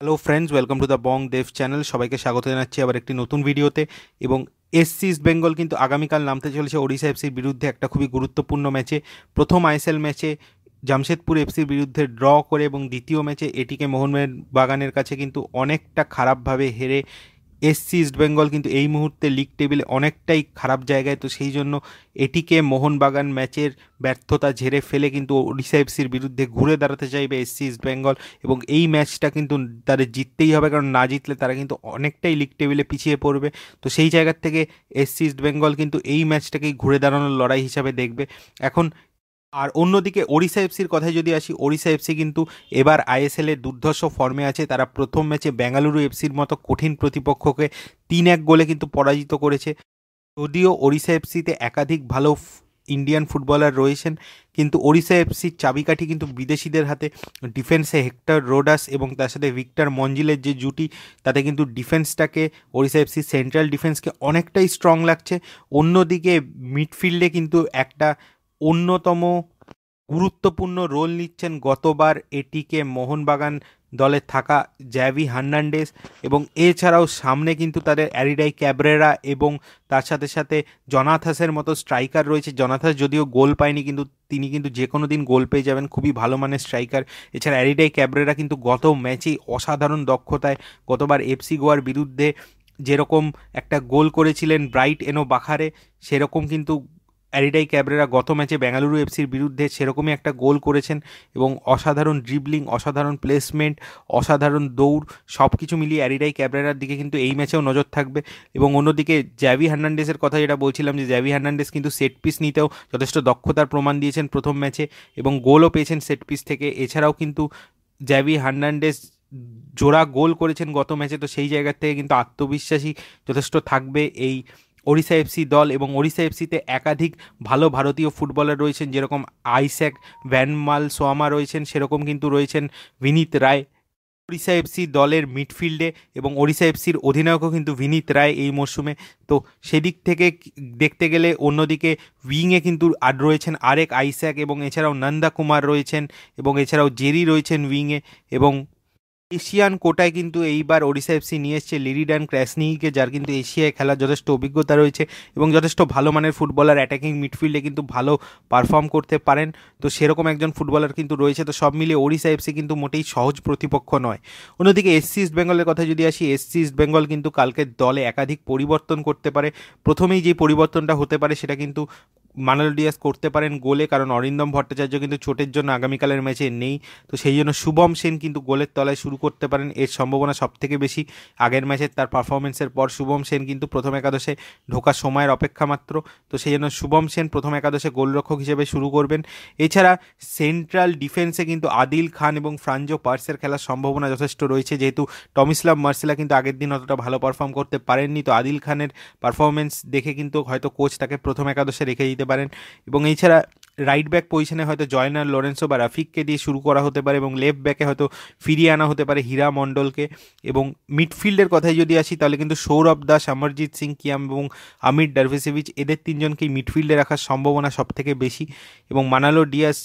hello friends welcome to the Bong Dev channel সবাইকে স্বাগত জানাচ্ছি আবার একটি নতুন ভিডিওতে এবং এসসি ইস্ট বেঙ্গল কিন্তু আগামীকাল নামতে চলেছে ওড়িশা এফসির বিরুদ্ধে একটা খুবই গুরুত্বপূর্ণ ম্যাচে প্রথম আইএসএল ম্যাচে জামশেদপুর এফসির বিরুদ্ধে ড্র করে এবং দ্বিতীয় ম্যাচে এটিকে মোহনবাগানের কাছে কিন্তু অনেকটা খারাপভাবে হেরে এসসি ইস্ট বেঙ্গল কিন্তু এই মুহূর্তে লিগ টেবিলে অনেকটাই খারাপ জায়গায় তো সেই জন্য এটিকে মোহনবাগান ম্যাচের ব্যর্থতা ঝেড়ে ফেলে কিন্তু ওড়িশা এফসির বিরুদ্ধে ঘুরে দাঁড়াতে চাইবে এসসি ইস্ট বেঙ্গল এবং এই ম্যাচটা কিন্তু তাদের জিততেই হবে কারণ না জিতলে তারা কিন্তু অনেকটাই লিগ টেবিলে পিছিয়ে পড়বে তো সেই জায়গার থেকে এসসি ইস্ট বেঙ্গল কিন্তু এই ম্যাচটাকেই ঘুরে দাঁড়ানোর লড়াই হিসাবে দেখবে এখন আর অন্যদিকে ওড়িশা এফসির কথায় যদি আসি ওড়িশা এফসি কিন্তু এবার আইএসএল এর দুর্ধর্ষ ফর্মে আছে তারা প্রথম ম্যাচে বেঙ্গালুরু এফসির মতো কঠিন প্রতিপক্ষকে তিন এক গোলে কিন্তু পরাজিত করেছে যদিও ওড়িশা এফসিতে একাধিক ভালো ইন্ডিয়ান ফুটবলার রয়েছেন কিন্তু ওড়িশা এফসির চাবিকাঠি কিন্তু বিদেশিদের হাতে ডিফেন্সে হেক্টর রোডাস এবং তার সাথে ভিক্টর মঞ্জিলের যে জুটি তাতে কিন্তু ডিফেন্সটাকে ওড়িশা এফসি সেন্ট্রাল ডিফেন্সকে অনেকটাই স্ট্রং লাগছে অন্যদিকে মিডফিল্ডে কিন্তু একটা অন্যতম গুরুত্বপূর্ণ রোল নিচ্ছেন গতবার এটিকে মোহনবাগান দলে থাকা জ্যাভি হার্নান্ডেস এবং এছাড়াও সামনে কিন্তু তাদের অ্যারিডাই ক্যাবরেরা এবং তার সাথে সাথে জনাথাসের মতো স্ট্রাইকার রয়েছে জনাথাস যদিও গোল পায়নি কিন্তু তিনি কিন্তু যে কোনো দিন গোল পেয়ে যাবেন খুবই ভালো মানের স্ট্রাইকার এছাড়া অ্যারিডাই ক্যাবরেরা কিন্তু গত ম্যাচেই অসাধারণ দক্ষতায় গতবার এফসি গোয়ার বিরুদ্ধে যেরকম একটা গোল করেছিলেন ব্রাইট এনো বাখারে সেরকম কিন্তু অ্যারিডাই ক্যাবরেরা গত ম্যাচে বেঙ্গালুরু এফসির বিরুদ্ধে সেরকমই একটা গোল করেছেন এবং অসাধারণ ড্রিবলিং অসাধারণ প্লেসমেন্ট অসাধারণ দৌড় সব কিছু মিলিয়ে অ্যারিডাই ক্যাবরেরার দিকে কিন্তু এই ম্যাচেও নজর থাকবে এবং অন্যদিকে জ্যাভি হার্নান্ডেসের কথা যেটা বলছিলাম যে জ্যাভি হার্নান্ডেস কিন্তু সেট পিস নিতেও যথেষ্ট দক্ষতার প্রমাণ দিয়েছেন প্রথম ম্যাচে এবং গোলও পেয়েছেন সেট পিস থেকে এছাড়াও কিন্তু জ্যাভি হার্নান্ডেস জোড়া গোল করেছেন গত ম্যাচে তো সেই জায়গার থেকে কিন্তু আত্মবিশ্বাসী যথেষ্ট থাকবে এই ওড়িশা এফসি দল এবং ওড়িশা এফসিতে একাধিক ভালো ভারতীয় ফুটবলার রয়েছেন যেরকম আইস্যাক ভ্যানমাল সোয়ামা রয়েছেন সেরকম কিন্তু রয়েছেন বিনীত রায় ওড়িশা এফসি দলের মিডফিল্ডে এবং ওড়িশা এফসির অধিনায়কও কিন্তু ভিনিত রায় এই মরশুমে তো সেদিক থেকে দেখতে গেলে অন্যদিকে উইংয়ে কিন্তু আর রয়েছেন আরেক আইস্যাক এবং এছাড়াও নন্দা কুমার রয়েছেন এবং এছাড়াও জেরি রয়েছেন উইংয়ে এবং এশিয়ান কোটায় কিন্তু এইবার ওড়িশা এফসি নিয়ে এসছে লিরিডান ক্র্যাসনিকে যার কিন্তু এশিয়ায় খেলার যথেষ্ট অভিজ্ঞতা রয়েছে এবং যথেষ্ট ভালো মানের ফুটবলার অ্যাটাকিং মিডফিল্ডে কিন্তু ভালো পারফর্ম করতে পারেন তো সেরকম একজন ফুটবলার কিন্তু রয়েছে তো সব মিলিয়ে ওড়িশা এফসি কিন্তু মোটেই সহজ প্রতিপক্ষ নয় অন্যদিকে এসসি ইস্ট বেঙ্গলের কথা যদি আসি এসসি ইস্ট বেঙ্গল কিন্তু কালকের দলে একাধিক পরিবর্তন করতে পারে প্রথমেই যে পরিবর্তনটা হতে পারে সেটা কিন্তু মানাল ডিয়াস করতে পারেন গোলে কারণ অরিন্দম ভট্টাচার্য কিন্তু চোটের জন্য আগামীকালের ম্যাচে নেই তো সেই জন্য শুভম সেন কিন্তু গোলের তলায় শুরু করতে পারেন এর সম্ভাবনা সবথেকে বেশি আগের ম্যাচের তার পারফরমেন্সের পর শুভম সেন কিন্তু প্রথম একাদশে ঢোকার সময়ের অপেক্ষা মাত্র তো সেই জন্য শুভম সেন প্রথম একাদশে গোলরক্ষক হিসেবে শুরু করবেন এছাড়া সেন্ট্রাল ডিফেন্সে কিন্তু আদিল খান এবং ফ্রাঞ্জো পার্সের খেলার সম্ভাবনা যথেষ্ট রয়েছে যেহেতু টমিসলাম মার্সেলা কিন্তু আগের দিন অতটা ভালো পারফর্ম করতে পারেননি তো আদিল খানের পারফরমেন্স দেখে কিন্তু হয়তো কোচ তাকে প্রথম একাদশে রেখে দিতে পারেন এবং এছাড়া রাইট ব্যাক পজিশনে হয়তো জয়নার লরেন্সো বা রাফিককে দিয়ে শুরু করা হতে পারে এবং লেফট ব্যাকে হয়তো ফিরিয়ে আনা হতে পারে হীরা মণ্ডলকে এবং মিডফিল্ডের কথায় যদি আসি তাহলে কিন্তু সৌরভ দাস অমরজিৎ সিং কিয়াম এবং আমির ডারভেসেভিচ এদের তিনজনকেই মিডফিল্ডে রাখার সম্ভাবনা সবথেকে বেশি এবং মানালো ডিয়াস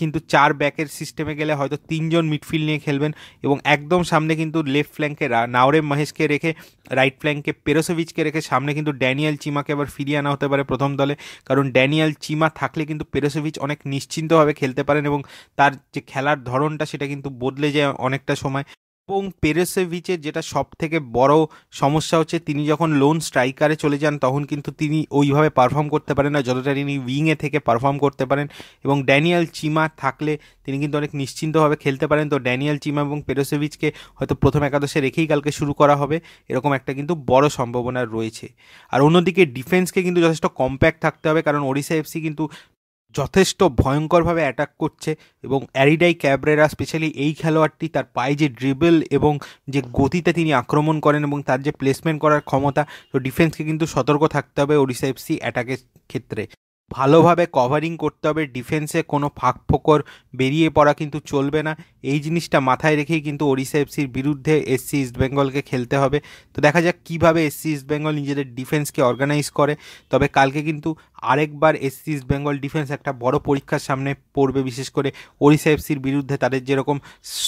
কিন্তু চার ব্যাকের সিস্টেমে গেলে হয়তো তিনজন মিডফিল্ড নিয়ে খেলবেন এবং একদম সামনে কিন্তু লেফট ফ্ল্যাঙ্কে নাওরে মহেশকে রেখে রাইট ফ্ল্যাঙ্কে পেরোসোভিচকে রেখে সামনে কিন্তু ড্যানিয়াল চিমাকে আবার ফিরিয়ে আনা হতে পারে প্রথম দলে কারণ ড্যানিয়াল চিমা থাকলে কিন্তু পেরোসোভিচ অনেক নিশ্চিন্তভাবে খেলতে পারেন এবং তার যে খেলার ধরনটা সেটা কিন্তু বদলে যায় অনেকটা সময় এবং পেরেসেভিচের যেটা সব থেকে বড় সমস্যা হচ্ছে তিনি যখন লোন স্ট্রাইকারে চলে যান তখন কিন্তু তিনি ওইভাবে পারফর্ম করতে পারেন না যতটা তিনি উইংয়ে থেকে পারফর্ম করতে পারেন এবং ড্যানিয়াল চিমা থাকলে তিনি কিন্তু অনেক নিশ্চিন্তভাবে খেলতে পারেন তো ড্যানিয়াল চিমা এবং পেরেসেভিচকে হয়তো প্রথম একাদশে রেখেই কালকে শুরু করা হবে এরকম একটা কিন্তু বড় সম্ভাবনা রয়েছে আর অন্যদিকে ডিফেন্সকে কিন্তু যথেষ্ট কম্প্যাক্ট থাকতে হবে কারণ ওড়িশা এফসি কিন্তু যথেষ্ট ভয়ঙ্করভাবে অ্যাটাক করছে এবং অ্যারিডাই ক্যাবরেরা স্পেশালি এই খেলোয়াড়টি তার পায়ে যে ড্রিবল এবং যে গতিতে তিনি আক্রমণ করেন এবং তার যে প্লেসমেন্ট করার ক্ষমতা তো ডিফেন্সকে কিন্তু সতর্ক থাকতে হবে ওড়িশা এফসি অ্যাটাকের ক্ষেত্রে ভালোভাবে কভারিং করতে হবে ডিফেন্সে কোনো ফাঁক ফোকর বেরিয়ে পড়া কিন্তু চলবে না এই জিনিসটা মাথায় রেখেই কিন্তু ওড়িশা এফসির বিরুদ্ধে এসসি ইস্টবেঙ্গলকে খেলতে হবে তো দেখা যাক কীভাবে এসসি ইস্টবেঙ্গল নিজেদের ডিফেন্সকে অর্গানাইজ করে তবে কালকে কিন্তু আরেকবার এস ইস্ট বেঙ্গল ডিফেন্স একটা বড় পরীক্ষার সামনে পড়বে বিশেষ করে ওড়িশা এফসির বিরুদ্ধে তাদের যেরকম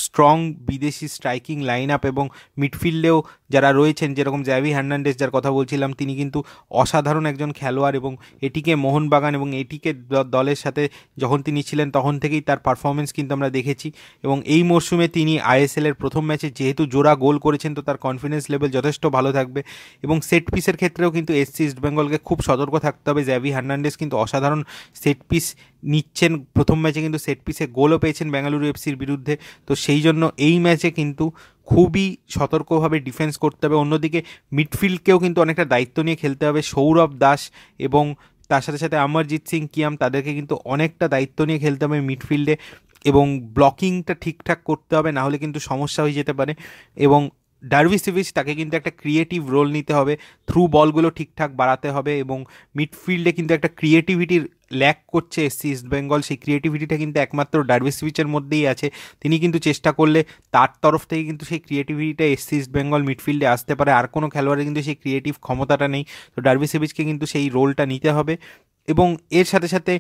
স্ট্রং বিদেশি স্ট্রাইকিং লাইন আপ এবং মিডফিল্ডেও যারা রয়েছেন যেরকম জ্যাভি হার্নান্ডেস যার কথা বলছিলাম তিনি কিন্তু অসাধারণ একজন খেলোয়াড় এবং এটিকে মোহনবাগান এবং এটিকে দলের সাথে যখন তিনি ছিলেন তখন থেকেই তার পারফরমেন্স কিন্তু আমরা দেখেছি এবং এই মরশুমে তিনি আইএসএলের প্রথম ম্যাচে যেহেতু জোড়া গোল করেছেন তো তার কনফিডেন্স লেভেল যথেষ্ট ভালো থাকবে এবং সেট পিসের ক্ষেত্রেও কিন্তু এস ইস্ট বেঙ্গলকে খুব সতর্ক থাকতে হবে জ্যাভি হার্নান্ডেস কিন্তু অসাধারণ সেট পিস নিচ্ছেন প্রথম ম্যাচে কিন্তু সেট পিসে গোলও পেয়েছেন বেঙ্গালুরু এফসির বিরুদ্ধে তো সেই জন্য এই ম্যাচে কিন্তু খুবই সতর্কভাবে ডিফেন্স করতে হবে অন্যদিকে মিডফিল্ডকেও কিন্তু অনেকটা দায়িত্ব নিয়ে খেলতে হবে সৌরভ দাস এবং তার সাথে সাথে অমরজিৎ সিং কিয়াম তাদেরকে কিন্তু অনেকটা দায়িত্ব নিয়ে খেলতে হবে মিডফিল্ডে এবং ব্লকিংটা ঠিকঠাক করতে হবে না হলে কিন্তু সমস্যা হয়ে যেতে পারে এবং ডারভিসেভিচ তাকে কিন্তু একটা ক্রিয়েটিভ রোল নিতে হবে থ্রু বলগুলো ঠিকঠাক বাড়াতে হবে এবং মিডফিল্ডে কিন্তু একটা ক্রিয়েটিভিটির ল্যাক করছে এসসি ইস্ট বেঙ্গল সেই ক্রিয়েটিভিটিটা কিন্তু একমাত্র ডারভিসেভিচের মধ্যেই আছে তিনি কিন্তু চেষ্টা করলে তার তরফ থেকে কিন্তু সেই ক্রিয়েটিভিটিটা এসসি বেঙ্গল মিডফিল্ডে আসতে পারে আর কোনো খেলোয়াড়ের কিন্তু সেই ক্রিয়েটিভ ক্ষমতাটা নেই তো ডারভিসেভিচকে কিন্তু সেই রোলটা নিতে হবে এবং এর সাথে সাথে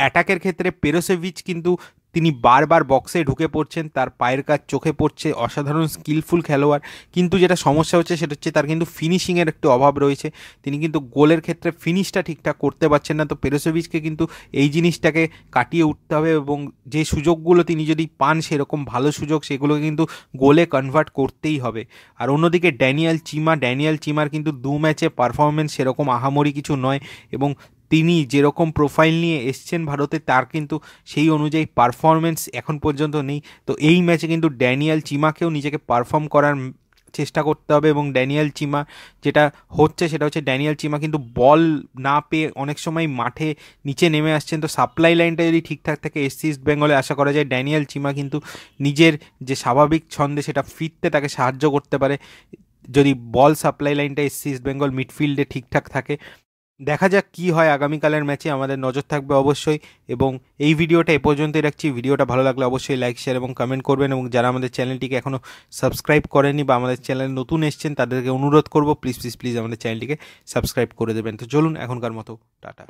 অ্যাটাকের ক্ষেত্রে পেরোসেভিচ কিন্তু তিনি বারবার বক্সে ঢুকে পড়ছেন তার পায়ের কাজ চোখে পড়ছে অসাধারণ স্কিলফুল খেলোয়াড় কিন্তু যেটা সমস্যা হচ্ছে সেটা হচ্ছে তার কিন্তু ফিনিশিংয়ের একটু অভাব রয়েছে তিনি কিন্তু গোলের ক্ষেত্রে ফিনিশটা ঠিকঠাক করতে পারছেন না তো পেরোসোভিচকে কিন্তু এই জিনিসটাকে কাটিয়ে উঠতে হবে এবং যে সুযোগগুলো তিনি যদি পান সেরকম ভালো সুযোগ সেগুলোকে কিন্তু গোলে কনভার্ট করতেই হবে আর অন্যদিকে ড্যানিয়াল চিমা ড্যানিয়াল চিমার কিন্তু দু ম্যাচে পারফরমেন্স সেরকম আহামরি কিছু নয় এবং তিনি যেরকম প্রোফাইল নিয়ে এসছেন ভারতে তার কিন্তু সেই অনুযায়ী পারফরমেন্স এখন পর্যন্ত নেই তো এই ম্যাচে কিন্তু ড্যানিয়াল চিমাকেও নিজেকে পারফর্ম করার চেষ্টা করতে হবে এবং ড্যানিয়াল চিমা যেটা হচ্ছে সেটা হচ্ছে ড্যানিয়াল চিমা কিন্তু বল না পেয়ে অনেক সময় মাঠে নিচে নেমে আসছেন তো সাপ্লাই লাইনটা যদি ঠিকঠাক থাকে এসসি ইস্ট বেঙ্গলে আশা করা যায় ড্যানিয়াল চিমা কিন্তু নিজের যে স্বাভাবিক ছন্দে সেটা ফিরতে তাকে সাহায্য করতে পারে যদি বল সাপ্লাই লাইনটা এসসি ইস্ট বেঙ্গল মিডফিল্ডে ঠিকঠাক থাকে দেখা যাক কি হয় আগামীকালের ম্যাচে আমাদের নজর থাকবে অবশ্যই এবং এই ভিডিওটা এ পর্যন্তই রাখছি ভিডিওটা ভালো লাগলে অবশ্যই লাইক শেয়ার এবং কমেন্ট করবেন এবং যারা আমাদের চ্যানেলটিকে এখনও সাবস্ক্রাইব করেনি বা আমাদের চ্যানেল নতুন এসছেন তাদেরকে অনুরোধ করব প্লিজ প্লিজ প্লিজ আমাদের চ্যানেলটিকে সাবস্ক্রাইব করে দেবেন তো চলুন এখনকার মতো টাটা